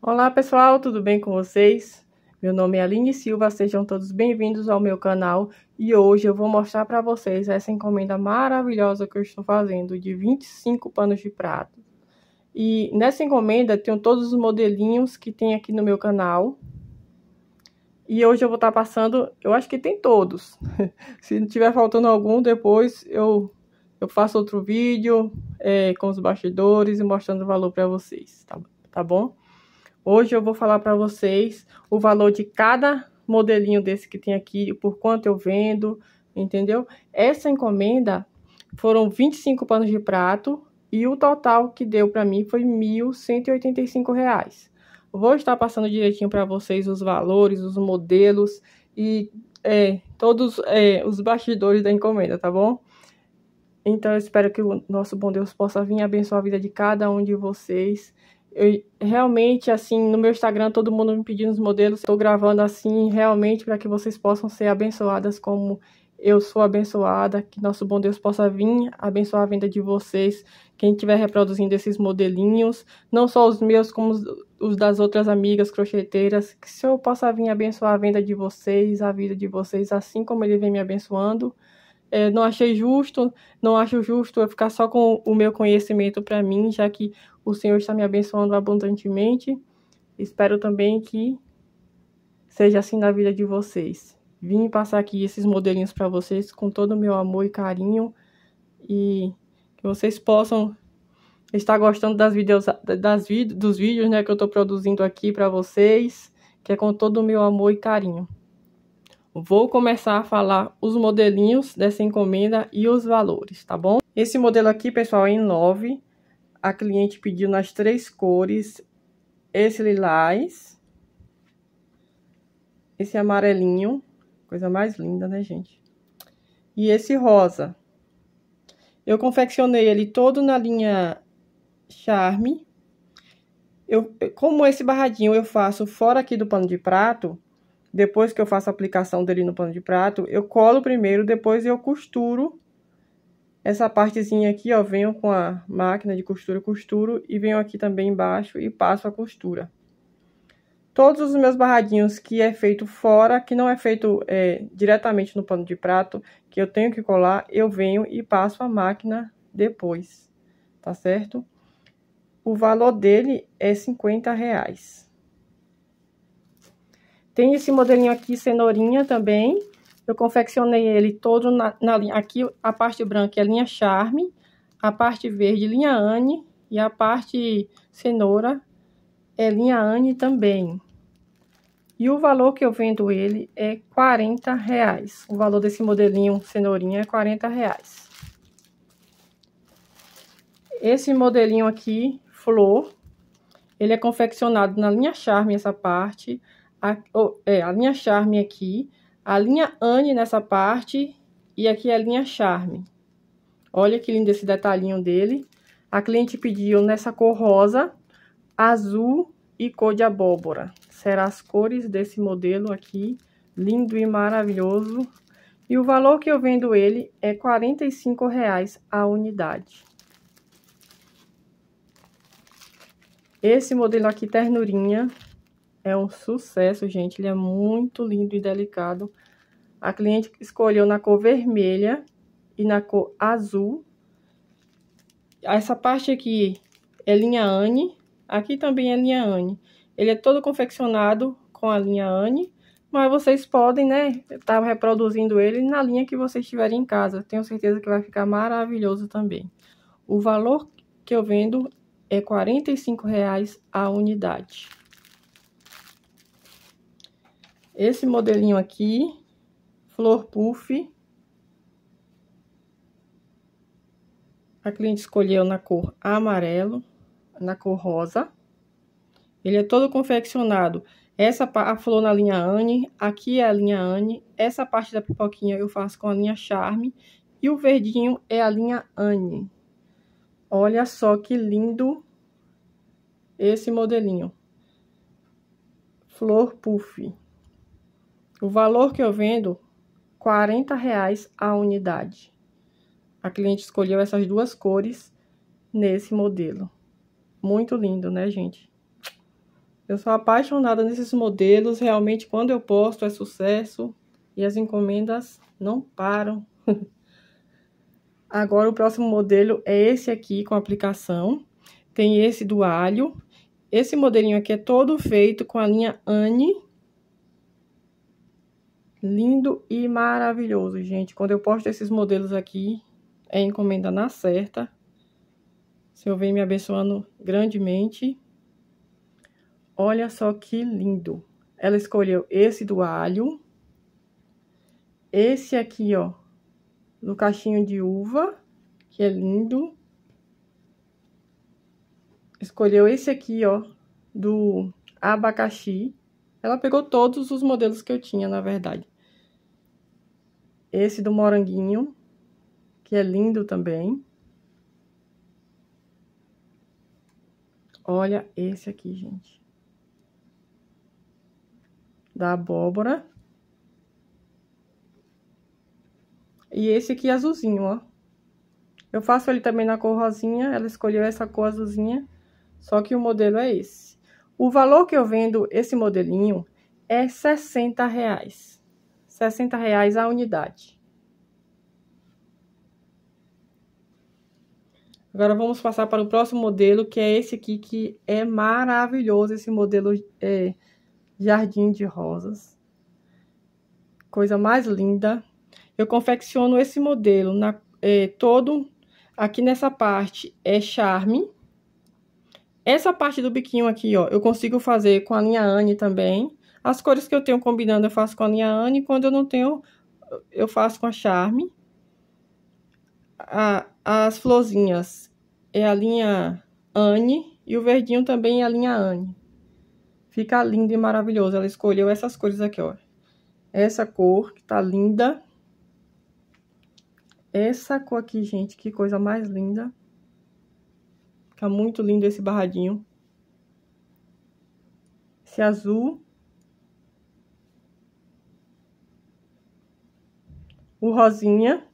Olá pessoal, tudo bem com vocês? Meu nome é Aline Silva, sejam todos bem-vindos ao meu canal e hoje eu vou mostrar para vocês essa encomenda maravilhosa que eu estou fazendo de 25 panos de prato. E nessa encomenda tenho todos os modelinhos que tem aqui no meu canal. E hoje eu vou estar tá passando, eu acho que tem todos. Se tiver faltando algum, depois eu, eu faço outro vídeo é, com os bastidores e mostrando o valor para vocês, tá, tá bom? Hoje eu vou falar para vocês o valor de cada modelinho desse que tem aqui, por quanto eu vendo, entendeu? Essa encomenda foram 25 panos de prato e o total que deu para mim foi R$ 1.185. Reais. Vou estar passando direitinho para vocês os valores, os modelos e é, todos é, os bastidores da encomenda, tá bom? Então eu espero que o nosso bom Deus possa vir abençoar a vida de cada um de vocês eu, realmente, assim, no meu Instagram, todo mundo me pedindo os modelos. Estou gravando assim, realmente, para que vocês possam ser abençoadas como eu sou abençoada. Que nosso bom Deus possa vir abençoar a venda de vocês. Quem estiver reproduzindo esses modelinhos, não só os meus, como os, os das outras amigas crocheteiras. Que o Senhor possa vir abençoar a venda de vocês, a vida de vocês, assim como Ele vem me abençoando é, não achei justo, não acho justo eu ficar só com o meu conhecimento para mim, já que o Senhor está me abençoando abundantemente. Espero também que seja assim na vida de vocês. Vim passar aqui esses modelinhos para vocês com todo o meu amor e carinho e que vocês possam estar gostando das videos, das vid dos vídeos né, que eu estou produzindo aqui para vocês, que é com todo o meu amor e carinho. Vou começar a falar os modelinhos dessa encomenda e os valores, tá bom? Esse modelo aqui, pessoal, é em 9. A cliente pediu nas três cores. Esse lilás. Esse amarelinho. Coisa mais linda, né, gente? E esse rosa. Eu confeccionei ele todo na linha Charme. Eu, como esse barradinho eu faço fora aqui do pano de prato, depois que eu faço a aplicação dele no pano de prato, eu colo primeiro, depois eu costuro essa partezinha aqui, ó, venho com a máquina de costura, costuro e venho aqui também embaixo e passo a costura. Todos os meus barradinhos que é feito fora, que não é feito é, diretamente no pano de prato, que eu tenho que colar, eu venho e passo a máquina depois, tá certo? O valor dele é 50 reais. Tem esse modelinho aqui, cenourinha também. Eu confeccionei ele todo na, na linha. Aqui a parte branca é linha charme, a parte verde linha Anne e a parte cenoura é linha Anne também. E o valor que eu vendo ele é 40 reais. O valor desse modelinho cenourinha é 40 reais. Esse modelinho aqui, flor, ele é confeccionado na linha Charme, essa parte a, oh, é, a linha Charme aqui, a linha Anne nessa parte e aqui é a linha Charme. Olha que lindo esse detalhinho dele. A cliente pediu nessa cor rosa, azul e cor de abóbora. Serão as cores desse modelo aqui, lindo e maravilhoso. E o valor que eu vendo ele é R$ 45,00 a unidade. Esse modelo aqui, ternurinha, é um sucesso, gente. Ele é muito lindo e delicado. A cliente escolheu na cor vermelha e na cor azul. Essa parte aqui é linha Anne. Aqui também é linha Anne. Ele é todo confeccionado com a linha Anne. Mas vocês podem, né, estar tá reproduzindo ele na linha que vocês tiverem em casa. Tenho certeza que vai ficar maravilhoso também. O valor que eu vendo é R$ 45,00 a unidade esse modelinho aqui, flor puff. A cliente escolheu na cor amarelo, na cor rosa. Ele é todo confeccionado. Essa a flor na linha Anne, aqui é a linha Anne. Essa parte da pipoquinha eu faço com a linha Charme. E o verdinho é a linha Anne. Olha só que lindo esse modelinho. Flor puff. O valor que eu vendo, R$ reais a unidade. A cliente escolheu essas duas cores nesse modelo. Muito lindo, né, gente? Eu sou apaixonada nesses modelos, realmente quando eu posto é sucesso e as encomendas não param. Agora o próximo modelo é esse aqui com aplicação. Tem esse do alho. Esse modelinho aqui é todo feito com a linha Anne Lindo e maravilhoso, gente. Quando eu posto esses modelos aqui, é encomenda na certa. O Senhor vem me abençoando grandemente. Olha só que lindo. Ela escolheu esse do alho. Esse aqui, ó, do cachinho de uva, que é lindo. Escolheu esse aqui, ó, do abacaxi, ela pegou todos os modelos que eu tinha, na verdade. Esse do moranguinho, que é lindo também. Olha esse aqui, gente. Da abóbora. E esse aqui é azulzinho, ó. Eu faço ele também na cor rosinha, ela escolheu essa cor azulzinha, só que o modelo é esse. O valor que eu vendo esse modelinho é R$ 60. Reais. 60 reais a unidade. Agora vamos passar para o próximo modelo, que é esse aqui, que é maravilhoso, esse modelo é, Jardim de Rosas. Coisa mais linda. Eu confecciono esse modelo na, é, todo, aqui nessa parte é charme, essa parte do biquinho aqui, ó, eu consigo fazer com a linha Anne também. As cores que eu tenho combinando eu faço com a linha Anne, quando eu não tenho, eu faço com a Charme. A, as florzinhas é a linha Anne e o verdinho também é a linha Anne. Fica lindo e maravilhoso. Ela escolheu essas cores aqui, ó. Essa cor que tá linda. Essa cor aqui, gente, que coisa mais linda. Fica tá muito lindo esse barradinho. Esse azul. O rosinha.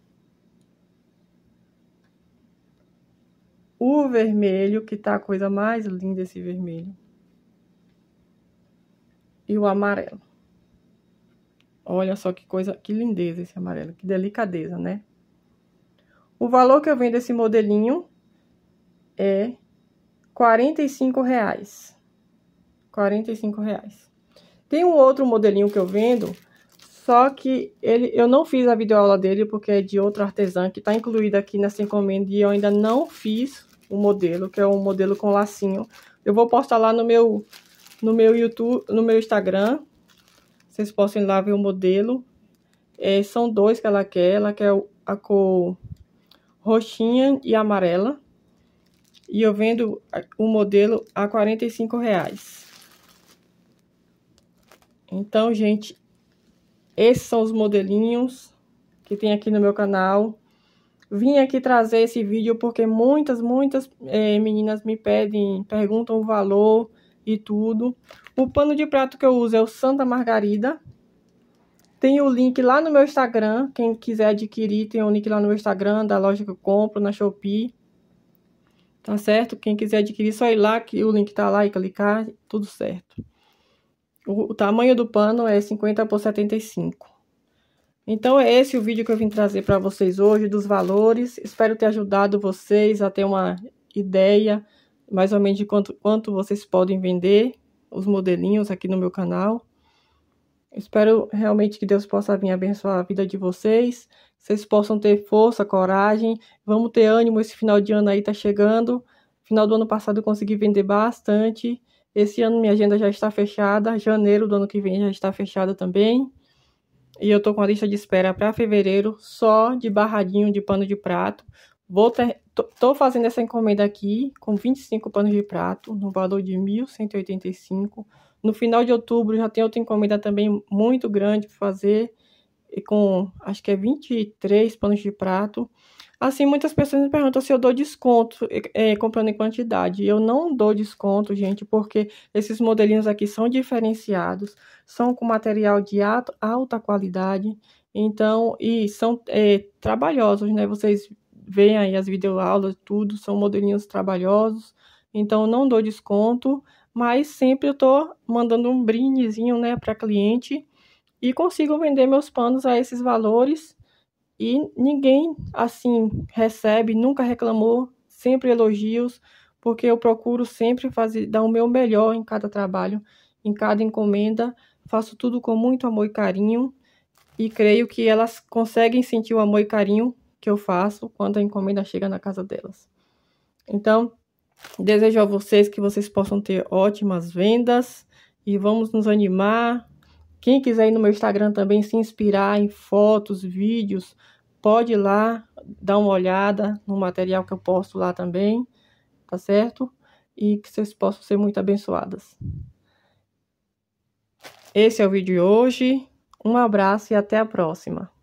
O vermelho, que tá a coisa mais linda esse vermelho. E o amarelo. Olha só que coisa, que lindeza esse amarelo, que delicadeza, né? O valor que eu vendo esse modelinho é R$ 45,00. R$ reais. Tem um outro modelinho que eu vendo, só que ele, eu não fiz a videoaula dele porque é de outro artesã que está incluída aqui nessa encomenda e eu ainda não fiz o modelo, que é um modelo com lacinho. Eu vou postar lá no meu no meu YouTube, no meu Instagram. Vocês possam ir lá ver o modelo. É, são dois que ela quer, ela quer a cor roxinha e amarela. E eu vendo o modelo a R$ reais. Então, gente, esses são os modelinhos que tem aqui no meu canal. Vim aqui trazer esse vídeo porque muitas, muitas é, meninas me pedem, perguntam o valor e tudo. O pano de prato que eu uso é o Santa Margarida. Tem o link lá no meu Instagram, quem quiser adquirir tem o link lá no meu Instagram da loja que eu compro, na Shopee. Tá certo? Quem quiser adquirir, só ir lá, que o link tá lá e clicar, tudo certo. O, o tamanho do pano é 50 por 75. Então é esse o vídeo que eu vim trazer para vocês hoje dos valores. Espero ter ajudado vocês a ter uma ideia mais ou menos de quanto, quanto vocês podem vender os modelinhos aqui no meu canal. Espero realmente que Deus possa vir abençoar a vida de vocês. Vocês possam ter força, coragem. Vamos ter ânimo. Esse final de ano aí tá chegando. Final do ano passado eu consegui vender bastante. Esse ano minha agenda já está fechada. Janeiro do ano que vem já está fechada também. E eu tô com a lista de espera para fevereiro só de barradinho de pano de prato. Vou ter, tô, tô fazendo essa encomenda aqui com 25 panos de prato no valor de 1.185 no final de outubro já tem outra encomenda também muito grande para fazer, com acho que é 23 panos de prato. Assim, muitas pessoas me perguntam se eu dou desconto é, comprando em quantidade. Eu não dou desconto, gente, porque esses modelinhos aqui são diferenciados, são com material de alta qualidade, então, e são é, trabalhosos, né? Vocês veem aí as videoaulas, tudo, são modelinhos trabalhosos, então não dou desconto mas sempre eu estou mandando um brindezinho né, para cliente e consigo vender meus panos a esses valores e ninguém assim recebe, nunca reclamou, sempre elogios, porque eu procuro sempre fazer dar o meu melhor em cada trabalho, em cada encomenda, faço tudo com muito amor e carinho e creio que elas conseguem sentir o amor e carinho que eu faço quando a encomenda chega na casa delas. Então, Desejo a vocês que vocês possam ter ótimas vendas e vamos nos animar. Quem quiser ir no meu Instagram também se inspirar em fotos, vídeos, pode ir lá dar uma olhada no material que eu posto lá também, tá certo? E que vocês possam ser muito abençoadas. Esse é o vídeo de hoje. Um abraço e até a próxima.